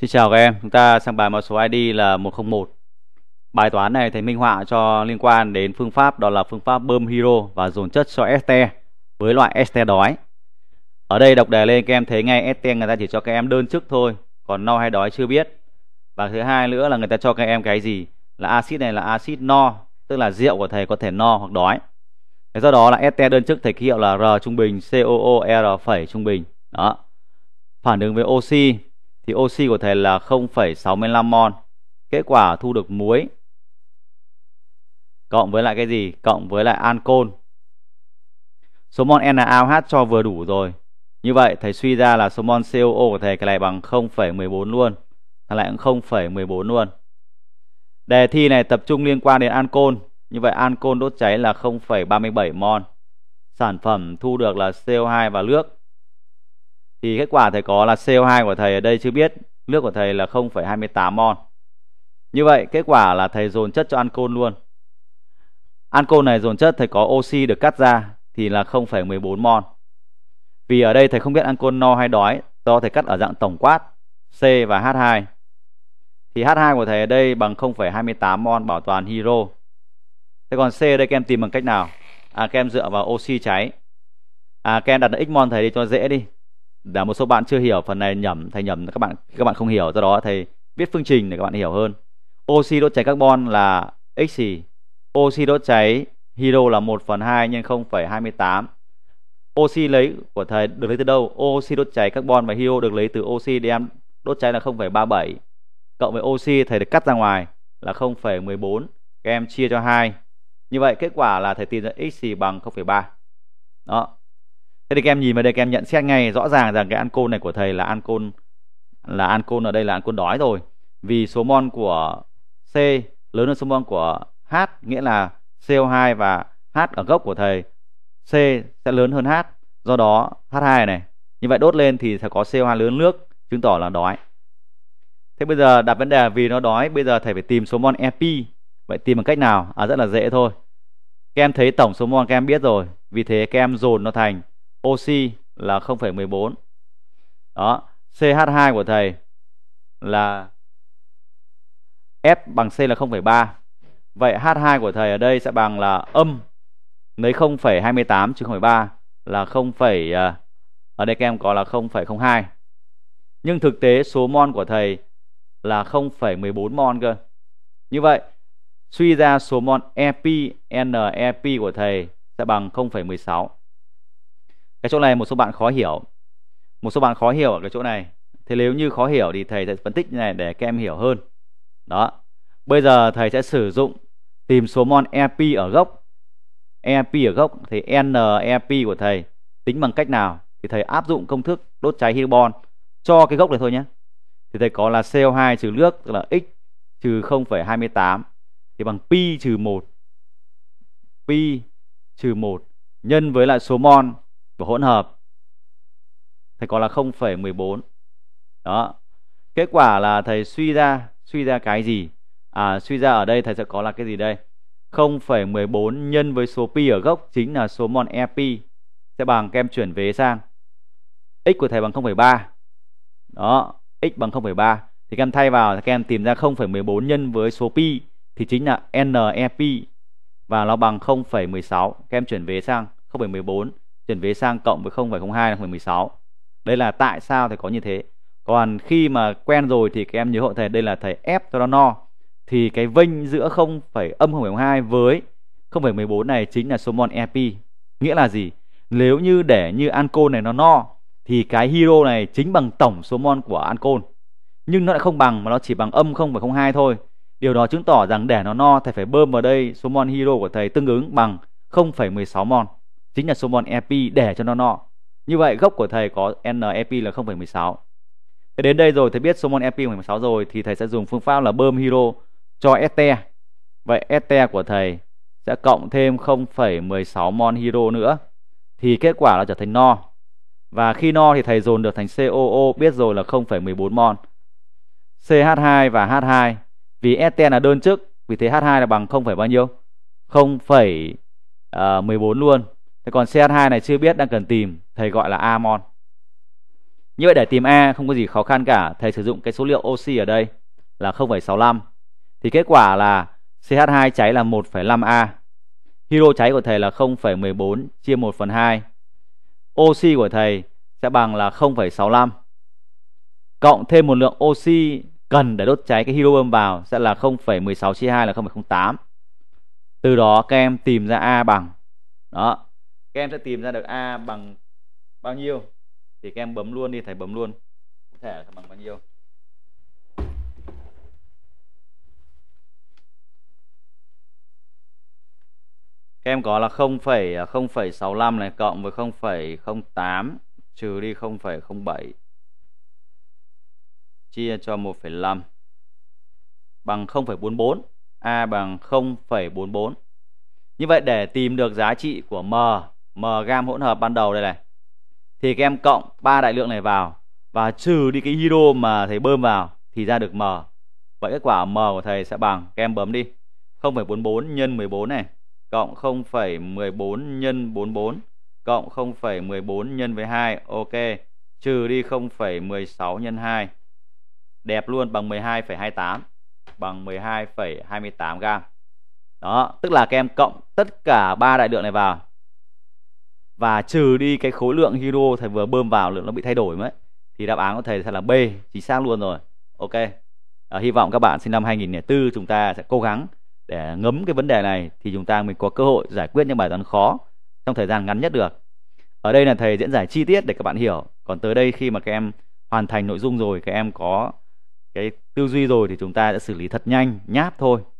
Xin chào các em, chúng ta sang bài mã số ID là 101 Bài toán này thầy minh họa cho liên quan đến phương pháp đó là phương pháp bơm hero và dồn chất cho este với loại este đói Ở đây đọc đề lên các em thấy ngay este người ta chỉ cho các em đơn chức thôi còn no hay đói chưa biết Và thứ hai nữa là người ta cho các em cái gì là axit này là axit no tức là rượu của thầy có thể no hoặc đói Thế do đó là este đơn chức thầy ký hiệu là R trung bình COOR phẩy trung bình đó phản ứng với oxy thì oxy của thầy là 0,65 mol. Kết quả thu được muối cộng với lại cái gì? Cộng với lại ancol. Số mol NaOH cho vừa đủ rồi. Như vậy thầy suy ra là số mol COO của thầy cái này bằng 0,14 luôn. Thằng lại cũng 0,14 luôn. Đề thi này tập trung liên quan đến ancol. Như vậy ancol đốt cháy là 0,37 mol. Sản phẩm thu được là CO2 và nước thì kết quả thầy có là CO2 của thầy ở đây chưa biết nước của thầy là 0,28 mol như vậy kết quả là thầy dồn chất cho ancol luôn ancol này dồn chất thầy có oxy được cắt ra thì là 0,14 mol vì ở đây thầy không biết ancol no hay đói do thầy cắt ở dạng tổng quát C và H2 thì H2 của thầy ở đây bằng 0,28 mol bảo toàn hydro thế còn C ở đây kem tìm bằng cách nào à kem dựa vào oxy cháy à kem đặt là x mol thầy đi cho dễ đi là một số bạn chưa hiểu phần này nhầm thầy nhầm các bạn các bạn không hiểu do đó thầy viết phương trình để các bạn hiểu hơn oxy đốt cháy carbon là x gì oxy đốt cháy hydro là 1 phần 2 nhân 0,28 oxy lấy của thầy được lấy từ đâu oxy đốt cháy carbon và hydro được lấy từ oxy đem đốt cháy là 0,37 cộng với oxy thầy được cắt ra ngoài là 0,14 các em chia cho 2 như vậy kết quả là thầy tìm ra x gì bằng 0,3 đó thế thì các em nhìn vào đây các em nhận xét ngay rõ ràng rằng cái ancol này của thầy là ancol là ancol ở đây là ancol đói rồi vì số mol của C lớn hơn số mol của H nghĩa là CO2 và H ở gốc của thầy C sẽ lớn hơn H do đó H2 này như vậy đốt lên thì sẽ có CO2 lớn nước chứng tỏ là đói thế bây giờ đặt vấn đề vì nó đói bây giờ thầy phải tìm số mol EP vậy tìm bằng cách nào à rất là dễ thôi các em thấy tổng số mol các em biết rồi vì thế các em dồn nó thành oxy là 0,14 đó CH2 của thầy là S bằng C là 0,3 vậy H2 của thầy ở đây sẽ bằng là âm lấy 0,28 trừ 0,3 là 0, à, ở đây các em có là 0,02 nhưng thực tế số mol của thầy là 0,14 mol cơ như vậy suy ra số mol EP NEP của thầy sẽ bằng 0,16 cái chỗ này một số bạn khó hiểu một số bạn khó hiểu ở cái chỗ này thế nếu như khó hiểu thì thầy sẽ phân tích như này để các em hiểu hơn đó bây giờ thầy sẽ sử dụng tìm số mol ep ở gốc ep ở gốc thì nep của thầy tính bằng cách nào thì thầy áp dụng công thức đốt cháy hydrobon cho cái gốc này thôi nhé thì thầy có là CO2 trừ nước tức là x trừ 0,28 thì bằng pi trừ 1 pi trừ 1 nhân với lại số mol của hỗn hợp thầy có là 0,14 đó kết quả là thầy suy ra suy ra cái gì à suy ra ở đây thầy sẽ có là cái gì đây 0,14 nhân với số pi ở gốc chính là số mol epi sẽ bằng kem chuyển vế sang x của thầy bằng 0,3 đó x bằng 0,3 thì kem thay vào các em tìm ra 0,14 nhân với số pi thì chính là NEP và nó bằng 0,16 các em chuyển về sang 0,14 chuyển vế sang cộng với 0,02 là 0,16 đây là tại sao thầy có như thế còn khi mà quen rồi thì các em nhớ hộ thầy đây là thầy ép cho nó no thì cái vinh giữa 0, âm 0,2 với 0,14 này chính là số mol EP nghĩa là gì nếu như để như ancol này nó no thì cái hero này chính bằng tổng số mol của ancol nhưng nó lại không bằng mà nó chỉ bằng âm 0,02 thôi điều đó chứng tỏ rằng để nó no thầy phải bơm vào đây số mol hero của thầy tương ứng bằng 0,16 mol chính là số mol epi để cho nó no Như vậy gốc của thầy có NEP là 0,16. Thế đến đây rồi thầy biết số mol epi 0,16 rồi thì thầy sẽ dùng phương pháp là bơm hydro cho este. Vậy este của thầy sẽ cộng thêm 0,16 mol hydro nữa thì kết quả là trở thành no. Và khi no thì thầy dồn được thành COO biết rồi là 0,14 mol. CH2 và H2 vì este là đơn chức vì thế H2 là bằng 0, bao nhiêu? 0,14 ờ, luôn Thế còn CH2 này chưa biết đang cần tìm, thầy gọi là amon. Như vậy để tìm a không có gì khó khăn cả, thầy sử dụng cái số liệu oxy ở đây là 0,65. Thì kết quả là CH2 cháy là 1,5A. Hydro cháy của thầy là 0,14 chia 1 phần 2. Oxy của thầy sẽ bằng là 0,65. Cộng thêm một lượng oxy cần để đốt cháy cái hydro bơm vào sẽ là 0,16 chia 2 là 0,08. Từ đó các em tìm ra A bằng. Đó, các em sẽ tìm ra được a bằng bao nhiêu thì các em bấm luôn đi thầy bấm luôn cụ thể là bằng bao nhiêu các em có là 0,065 à, này cộng với 0,08 trừ đi 0,07 chia cho 1,5 bằng 0,44 A bằng 0,44 như vậy để tìm được giá trị của M m gam hỗn hợp ban đầu đây này thì các em cộng ba đại lượng này vào và trừ đi cái hydro mà thầy bơm vào thì ra được m vậy kết quả m của thầy sẽ bằng các em bấm đi 0,44 nhân 14 này cộng 0,14 nhân 44 cộng 0,14 nhân với 2 ok trừ đi 0,16 nhân 2 đẹp luôn bằng 12,28 bằng 12,28 gam đó tức là các em cộng tất cả ba đại lượng này vào và trừ đi cái khối lượng hydro thầy vừa bơm vào lượng nó bị thay đổi mới thì đáp án của thầy sẽ là B chính xác luôn rồi ok à, hy vọng các bạn sinh năm 2004 chúng ta sẽ cố gắng để ngấm cái vấn đề này thì chúng ta mới có cơ hội giải quyết những bài toán khó trong thời gian ngắn nhất được ở đây là thầy diễn giải chi tiết để các bạn hiểu còn tới đây khi mà các em hoàn thành nội dung rồi các em có cái tư duy rồi thì chúng ta sẽ xử lý thật nhanh nháp thôi